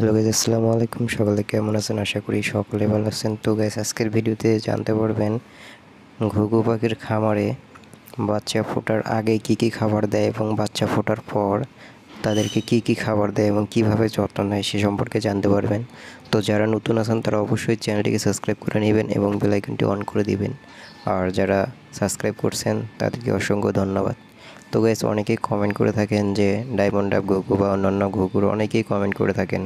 hello guys আসসালামু আলাইকুম সকলে কেমন আছেন আশা করি সকলে ভালো আছেন তো গাইজ আজকের ভিডিওতে জানতে পারবেন ঘুঘু পাখির খামারে বাচ্চা ফোটার আগে কি কি খাবার দেয় এবং বাচ্চা ফোটার পর তাদেরকে কি কি খাবার দেয় এবং কিভাবে যত্ন নেয় সে সম্পর্কে জানতে পারবেন তো যারা নতুন আছেন তারা অবশ্যই চ্যানেলটিকে সাবস্ক্রাইব করে নেবেন এবং বেলাইকনটি অন করে দিবেন আর যারা সাবস্ক্রাইব করছেন তাদেরকে অসংখ্য ধন্যবাদ তো গাইস অনেকেই কমেন্ট করে থাকেন যে ডায়মন্ড ডাব ঘুঘু বা অন্যান্য ঘুঘুর অনেকেই কমেন্ট করে থাকেন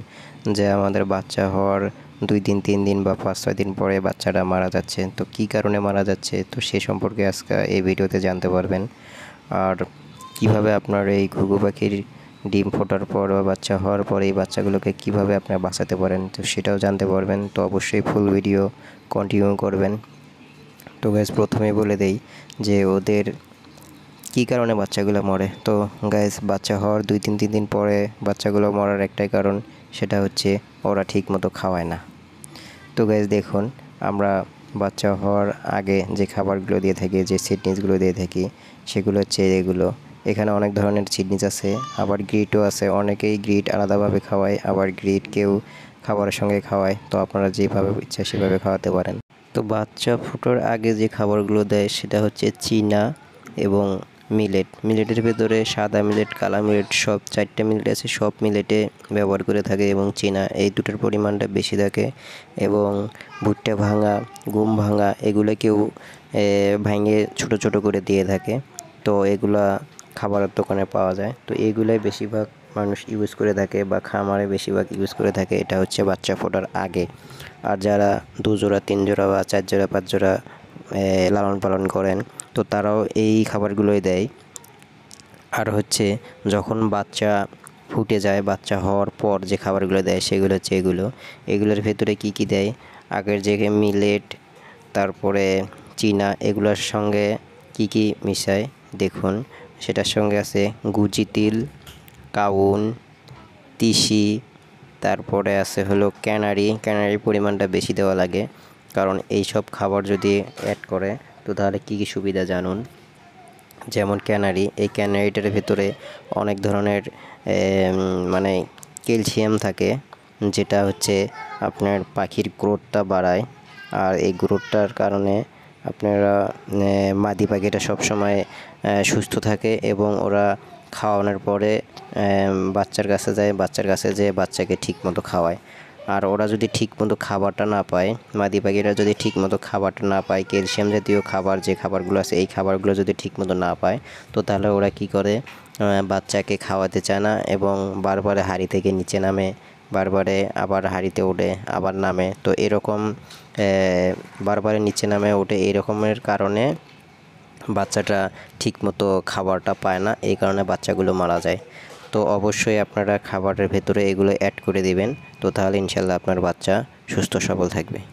যে আমাদের বাচ্চা হওয়ার দুই দিন তিন দিন বা পাঁচ ছয় দিন পরে বাচ্চাটা মারা যাচ্ছে তো কি কারণে মারা যাচ্ছে তো সে সম্পর্কে আজকে এই ভিডিওতে জানতে পারবেন আর কিভাবে আপনার এই ঘুঘু পাখির ডিম ফোটার পর বা বাচ্চা হওয়ার পর এই বাচ্চাগুলোকে কিভাবে আপনার বাঁচাতে পারেন তো সেটাও জানতে পারবেন তো অবশ্যই ফুল ভিডিও কন্টিনিউ করবেন তো গ্যাস প্রথমে বলে দেই যে ওদের কি কারণে বাচ্চাগুলো মরে তো গ্যাস বাচ্চা হওয়ার দুই তিন তিন দিন পরে বাচ্চাগুলো মরার একটাই কারণ সেটা হচ্ছে ওরা ঠিক মতো খাওয়ায় না তো গ্যাস দেখুন আমরা বাচ্চা হওয়ার আগে যে খাবারগুলো দিয়ে থাকি যে সিডনিজগুলো দিয়ে থাকি সেগুলো হচ্ছে এগুলো এখানে অনেক ধরনের সিডনিজ আছে আবার গ্রিটও আছে অনেকেই গ্রিট আলাদাভাবে খাওয়ায় আবার গ্রিট কেউ খাবারের সঙ্গে খাওয়ায় তো আপনারা যেভাবে ইচ্ছা সেভাবে খাওয়াতে পারেন তো বাচ্চা ফুটোর আগে যে খাবারগুলো দেয় সেটা হচ্ছে চীনা এবং মিলেট মিলেটের ভেতরে সাদা মিলেট কালা মিলেট সব চারটা মিলেট আছে সব মিলেটে ব্যবহার করে থাকে এবং চেনা এই দুটোর পরিমাণটা বেশি থাকে এবং ভুট্টা ভাঙা গম ভাঙা এগুলো কেউ ভাঙে ছোট ছোট করে দিয়ে থাকে তো এগুলা খাবারের দোকানে পাওয়া যায় তো এগুলাই বেশিরভাগ মানুষ ইউজ করে থাকে বা খামারে বেশিরভাগ ইউজ করে থাকে এটা হচ্ছে বাচ্চা ফোটার আগে আর যারা দু জোড়া তিন জোড়া বা চার জোড়া পাঁচ জোড়া লালন পালন করেন তো তারাও এই খাবারগুলোই দেয় আর হচ্ছে যখন বাচ্চা ফুটে যায় বাচ্চা হওয়ার পর যে খাবারগুলো দেয় সেগুলো হচ্ছে এগুলো এগুলোর ভেতরে কি কি দেয় আগের যে মিলেট তারপরে চীনা এগুলোর সঙ্গে কি কি মিশায় দেখুন সেটার সঙ্গে আছে গুজি তিল কাউন তিসি তারপরে আছে হলো ক্যানারি ক্যানারির পরিমাণটা বেশি দেওয়া লাগে কারণ এই সব খাবার যদি অ্যাড করে তো তাহলে কী কী সুবিধা জানুন যেমন ক্যানারি এই ক্যানারিটার ভেতরে অনেক ধরনের মানে ক্যালসিয়াম থাকে যেটা হচ্ছে আপনার পাখির গ্রোথটা বাড়ায় আর এই গ্রোথটার কারণে আপনারা মাদি পাখিটা সবসময় সুস্থ থাকে এবং ওরা খাওয়ানোর পরে বাচ্চার কাছে যায় বাচ্চার কাছে যেয়ে বাচ্চাকে ঠিকমতো খাওয়ায় আর ওরা যদি ঠিক মতো খাবারটা না পায় মাদি পাখিরা যদি ঠিক মতো খাবারটা না পায় ক্যালসিয়াম জাতীয় খাবার যে খাবারগুলো আছে এই খাবারগুলো যদি ঠিক মতো না পায় তো তাহলে ওরা কি করে বাচ্চাকে খাওয়াতে চায় না এবং বারবারে হাড়ি থেকে নিচে নামে বারবারে আবার হাড়িতে ওঠে আবার নামে তো এরকম বারবারে নিচে নামে ওঠে এরকমের কারণে বাচ্চাটা ঠিকমতো খাবারটা পায় না এই কারণে বাচ্চাগুলো মারা যায় তো অবশ্যই আপনারা খাবারের ভেতরে এগুলো অ্যাড করে দেবেন তো তাহলে ইনশাল্লাহ আপনার বাচ্চা সুস্থ সবল থাকবে